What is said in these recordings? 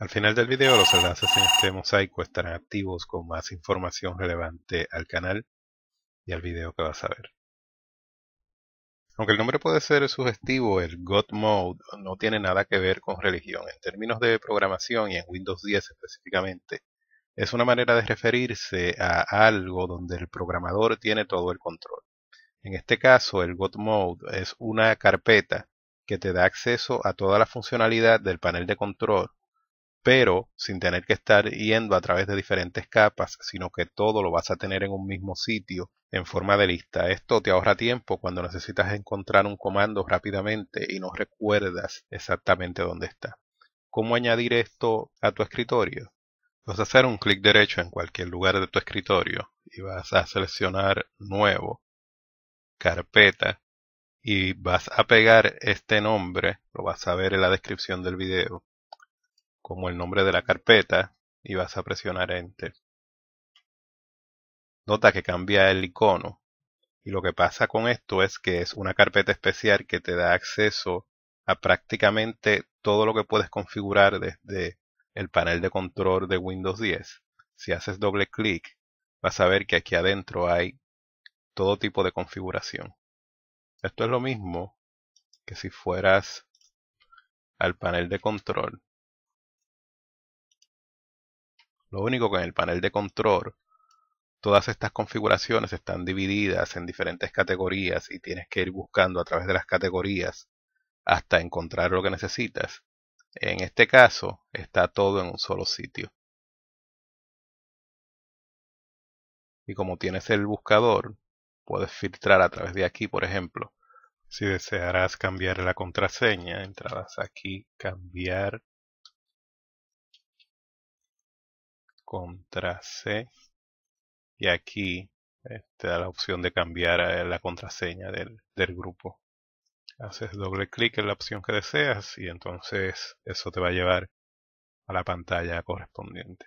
Al final del video los enlaces en este mosaico estarán activos con más información relevante al canal y al video que vas a ver. Aunque el nombre puede ser sugestivo, el God Mode no tiene nada que ver con religión. En términos de programación y en Windows 10 específicamente, es una manera de referirse a algo donde el programador tiene todo el control. En este caso, el God Mode es una carpeta que te da acceso a toda la funcionalidad del panel de control pero sin tener que estar yendo a través de diferentes capas, sino que todo lo vas a tener en un mismo sitio en forma de lista. Esto te ahorra tiempo cuando necesitas encontrar un comando rápidamente y no recuerdas exactamente dónde está. ¿Cómo añadir esto a tu escritorio? Vas a hacer un clic derecho en cualquier lugar de tu escritorio y vas a seleccionar Nuevo, Carpeta, y vas a pegar este nombre, lo vas a ver en la descripción del video, como el nombre de la carpeta y vas a presionar Enter. Nota que cambia el icono y lo que pasa con esto es que es una carpeta especial que te da acceso a prácticamente todo lo que puedes configurar desde el panel de control de Windows 10. Si haces doble clic, vas a ver que aquí adentro hay todo tipo de configuración. Esto es lo mismo que si fueras al panel de control lo único que en el panel de control todas estas configuraciones están divididas en diferentes categorías y tienes que ir buscando a través de las categorías hasta encontrar lo que necesitas. En este caso está todo en un solo sitio. Y como tienes el buscador, puedes filtrar a través de aquí, por ejemplo. Si desearás cambiar la contraseña, entrarás aquí, cambiar contrase y aquí te este, da la opción de cambiar eh, la contraseña del, del grupo. Haces doble clic en la opción que deseas y entonces eso te va a llevar a la pantalla correspondiente.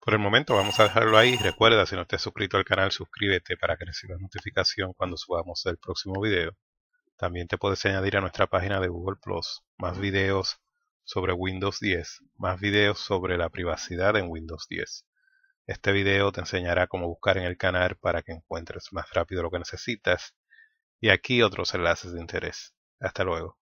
Por el momento vamos a dejarlo ahí. Recuerda, si no te has suscrito al canal, suscríbete para que recibas notificación cuando subamos el próximo video. También te puedes añadir a nuestra página de Google Plus. Más videos sobre Windows 10, más videos sobre la privacidad en Windows 10. Este video te enseñará cómo buscar en el canal para que encuentres más rápido lo que necesitas y aquí otros enlaces de interés. Hasta luego.